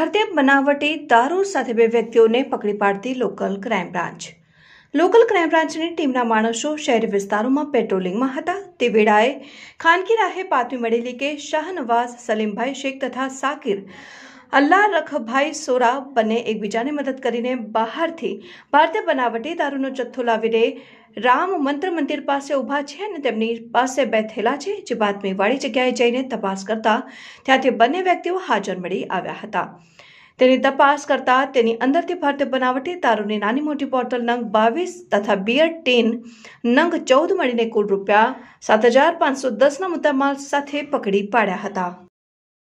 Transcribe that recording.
ભારતીય બનાવટી દારૂ સાથે બે વ્યક્તિઓને પકડી પાડતી local crime branch local crime બ્રાન્ચની ટીમના માણસો શહેરી વિસ્તારોમાં પેટ્રોલિંગમાં હતા તે વેળાએ ખાનગી રાહે પાતમી મળેલી કે શાહનવાઝ સલીમભાઈ શેખ તથા સાકિર અલ્લાહ રખભાઈ સોરા બંને એકબીજાને મદદ કરીને બહારથી ભારતીય બનાવટી દારૂનો જથ્થો લાવીને રામ મંત્ર મંદિર પાસે ઊભા છે અને તેમની પાસે બેઠેલા છે જે બાદમી વાળી જગ્યાએ જઈને તપાસ કરતા ત્યાંથી બંને વ્યક્તિઓ હાજર મળી આવ્યા હતા તેની તપાસ કરતા તેની અંદરથી ભારતીય બનાવટી દારૂની નાની મોટી બોટલ નંગ બાવીસ તથા બિયર ટીન નંગ ચૌદ મળીને કુલ રૂપિયા સાત હજાર પાંચસો દસના મુદ્દા માલ સાથે પકડી પાડ્યા હતા